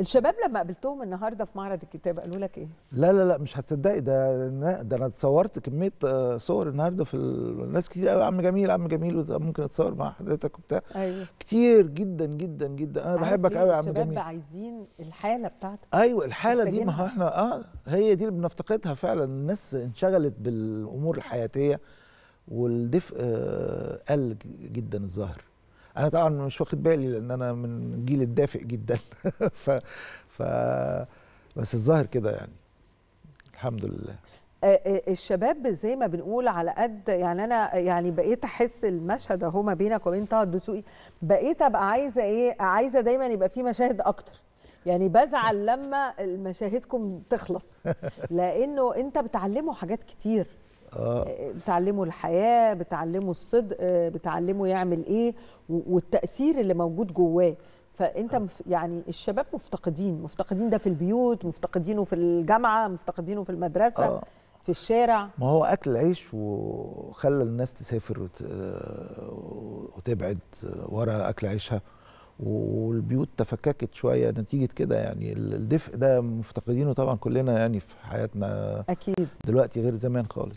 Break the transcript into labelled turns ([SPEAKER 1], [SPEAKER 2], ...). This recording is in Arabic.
[SPEAKER 1] الشباب لما قابلتهم النهارده في معرض الكتاب قالوا لك ايه؟
[SPEAKER 2] لا لا لا مش هتصدقي ده ده انا اتصورت كميه آه، صور النهارده في الناس كتير قوي عم جميل عم جميل ممكن اتصور مع حضرتك وبتاع أيوة. كتير جدا جدا جدا انا بحبك قوي يا عم جميل الشباب
[SPEAKER 1] عايزين الحاله بتاعتك
[SPEAKER 2] ايوه الحاله دي ما احنا اه هي دي اللي بنفتقدها فعلا الناس انشغلت بالامور الحياتيه والدفء آه، قل جدا الظاهر انا طبعا مش واخد بالي لان انا من الجيل الدافئ جدا ف ف بس الظاهر كده يعني الحمد لله
[SPEAKER 1] الشباب زي ما بنقول على قد يعني انا يعني بقيت احس المشهد اهو ما بينك وبين طه الدسوقي بقيت ابقى عايزه ايه عايزه دايما يبقى في مشاهد اكتر يعني بزعل لما مشاهدكم تخلص لانه انت بتعلمه حاجات كتير آه. آه، بتعلمه الحياه بتعلمه الصدق آه، بتعلمه يعمل ايه والتاثير اللي موجود جواه فانت يعني الشباب مفتقدين مفتقدين ده في البيوت مفتقدينه في الجامعه مفتقدينه في المدرسه آه. في الشارع
[SPEAKER 2] ما هو اكل العيش وخلى الناس تسافر وت... وتبعد ورا اكل عيشها والبيوت تفككت شويه نتيجه كده يعني الدفء ده مفتقدينه طبعا كلنا يعني في حياتنا اكيد دلوقتي غير زمان خالص